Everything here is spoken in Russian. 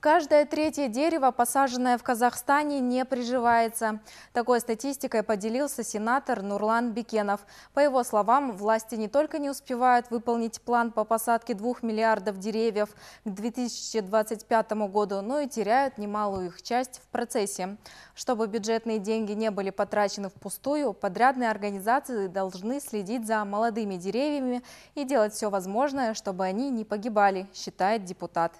Каждое третье дерево, посаженное в Казахстане, не приживается. Такой статистикой поделился сенатор Нурлан Бекенов. По его словам, власти не только не успевают выполнить план по посадке двух миллиардов деревьев к 2025 году, но и теряют немалую их часть в процессе. Чтобы бюджетные деньги не были потрачены впустую, подрядные организации должны следить за молодыми деревьями и делать все возможное, чтобы они не погибали, считает депутат.